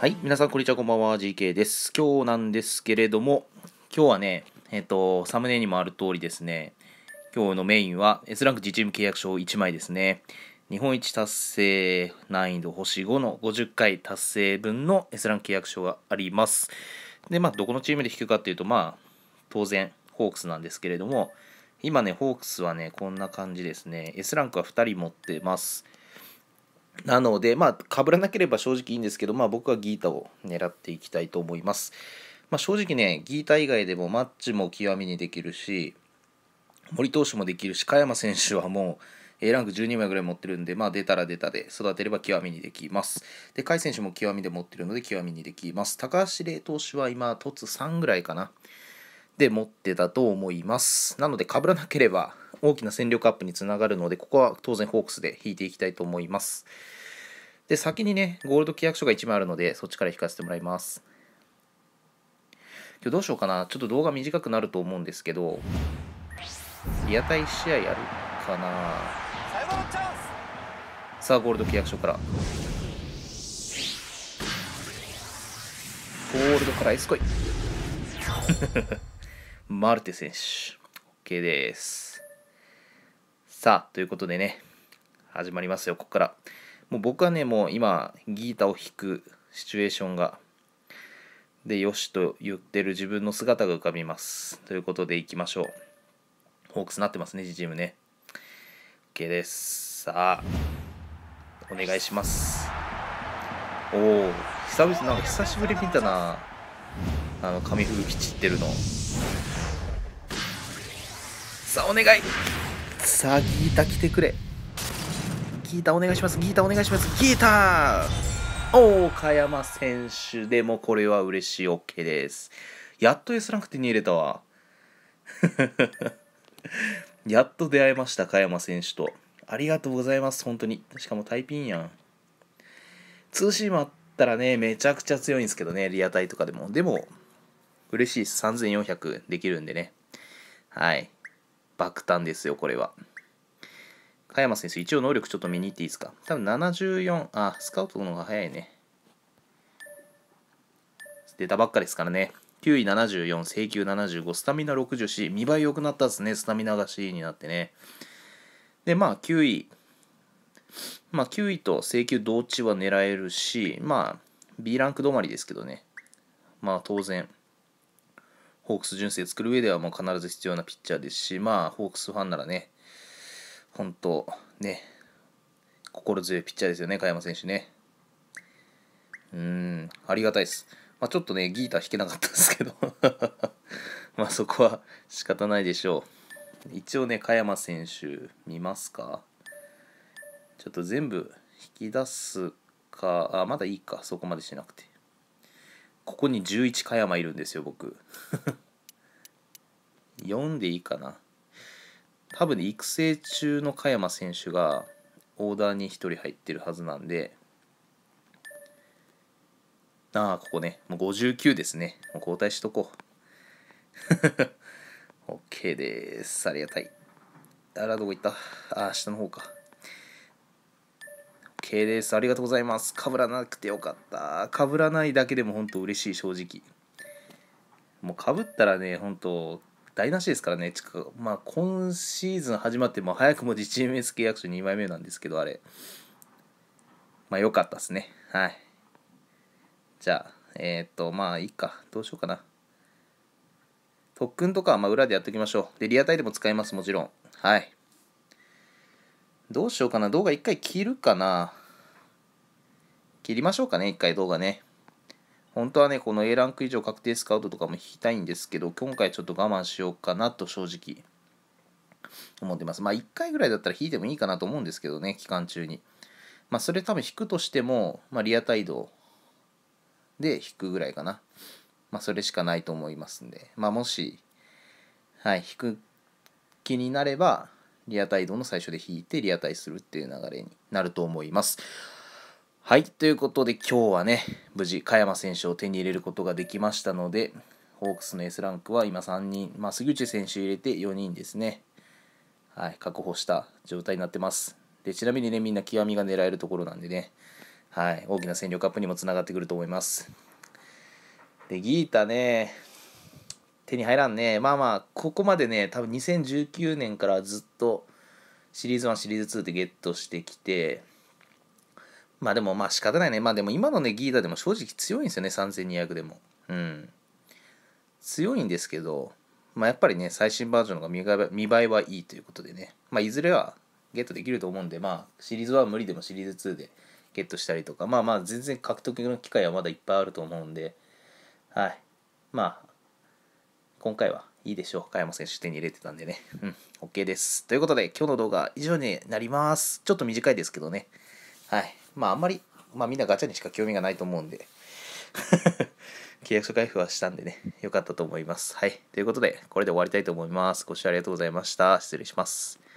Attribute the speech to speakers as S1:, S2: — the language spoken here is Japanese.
S1: はい、皆さんこんにちは、こんばんは、GK です。今日なんですけれども、今日はね、えっ、ー、と、サムネにもある通りですね、今日のメインは S ランク自チーム契約書1枚ですね。日本一達成難易度星5の50回達成分の S ランク契約書があります。で、まあ、どこのチームで引くかっていうと、まあ、当然、ホークスなんですけれども、今ね、ホークスはね、こんな感じですね。S ランクは2人持ってます。なので、まあ、ぶらなければ正直いいんですけど、まあ、僕はギータを狙っていきたいと思います。まあ、正直ね、ギータ以外でもマッチも極みにできるし、森投手もできるし、加山選手はもう、A ランク12枚ぐらい持ってるんで、まあ、出たら出たで育てれば極みにできます。で、甲斐選手も極みで持ってるので極みにできます。高橋礼投手は今、凸3ぐらいかな。で、持ってたと思います。なので、かぶらなければ、大きな戦力アップにつながるので、ここは当然ホークスで引いていきたいと思います。で、先にね、ゴールド契約書が1枚あるので、そっちから引かせてもらいます。今日どうしようかな。ちょっと動画短くなると思うんですけど、リアタイ試合あるかな。さあ、ゴールド契約書から。ゴールドからエスコイ。マルテ選手。OK です。さあ、ということでね、始まりますよ、ここから。もう僕はね、もう今、ギータを弾くシチュエーションが、で、よしと言ってる自分の姿が浮かびます。ということで、いきましょう。ホークスなってますね、チームね。OK です。さあ、お願いします。おお、久々、なんか久しぶり見たな。あの、紙吹雪散ってるの。さあ、お願いさあギータ来てくれギータお願いしますギータお願いしますギータお岡山選手でもこれは嬉しい OK ですやっと S ランク手に入れたわ やっと出会えました加山選手とありがとうございます本当にしかもタイピンやんツーシームあったらねめちゃくちゃ強いんですけどねリアタイとかでもでも嬉しいです3400できるんでねはい爆誕ですよこれは加山先生一応能力ちょっと見に行っていいですか。多分74、あ、スカウトの方が早いね。出たばっかですからね。9位74、請求75、スタミナ60し、見栄え良くなったですね、スタミナが C になってね。で、まあ9位、まあ9位と請求同値は狙えるし、まあ B ランク止まりですけどね。まあ当然、ホークス純正作る上ではもう必ず必要なピッチャーですし、まあホークスファンならね、本当、ね、心強いピッチャーですよね、加山選手ね。うん、ありがたいです。まあ、ちょっとね、ギーター弾けなかったですけど まあそこは仕方ないでしょう。一応ね、加山選手見ますかちょっと全部引き出すか、あ、まだいいか、そこまでしなくて。ここに11加山いるんですよ、僕。4 でいいかな。多分育成中の加山選手がオーダーに1人入ってるはずなんでああここねもう59ですねもう交代しとこう OK ですありがたいあらどこ行ったああ下の方か OK ですありがとうございますかぶらなくてよかったかぶらないだけでも本当嬉しい正直もうかぶったらね本当台無しですからね、ちく。まあ、今シーズン始まって、も早くも GMS 契約書2枚目なんですけど、あれ。まあ、良かったですね。はい。じゃあ、えー、っと、まあ、いいか。どうしようかな。特訓とかはま裏でやっておきましょう。で、リアタイでも使います、もちろん。はい。どうしようかな。動画1回切るかな。切りましょうかね、1回動画ね。本当はね、この A ランク以上確定スカウトとかも引きたいんですけど、今回ちょっと我慢しようかなと正直思ってます。まあ1回ぐらいだったら引いてもいいかなと思うんですけどね、期間中に。まあそれ多分引くとしても、まあリアタイドで引くぐらいかな。まあそれしかないと思いますんで、まあもし、はい、引く気になれば、リアタイドの最初で引いてリアタイするっていう流れになると思います。はい、ということで今日はね、無事、加山選手を手に入れることができましたので、ホークスの S ランクは今3人、まあ、杉内選手入れて4人ですね、はい、確保した状態になってます。でちなみにね、みんな極みが狙えるところなんでね、はい、大きな戦力アップにもつながってくると思います。で、ギータね、手に入らんね、まあまあ、ここまでね、多分2019年からずっとシリーズ1、シリーズ2でゲットしてきて、まあでもまあ仕方ないね。まあでも今のね、ギーダでも正直強いんですよね、3200でも。うん。強いんですけど、まあやっぱりね、最新バージョンが見栄えはいいということでね。まあいずれはゲットできると思うんで、まあシリーズは無理でもシリーズ2でゲットしたりとか、まあまあ全然獲得の機会はまだいっぱいあると思うんで、はい。まあ、今回はいいでしょう。加山選手手に入れてたんでね。うん、OK です。ということで、今日の動画は以上になります。ちょっと短いですけどね。はい。まああんまり、まあみんなガチャにしか興味がないと思うんで 契約書開封はしたんでね、良かったと思います。はい。ということで、これで終わりたいと思います。ご視聴ありがとうございました。失礼します。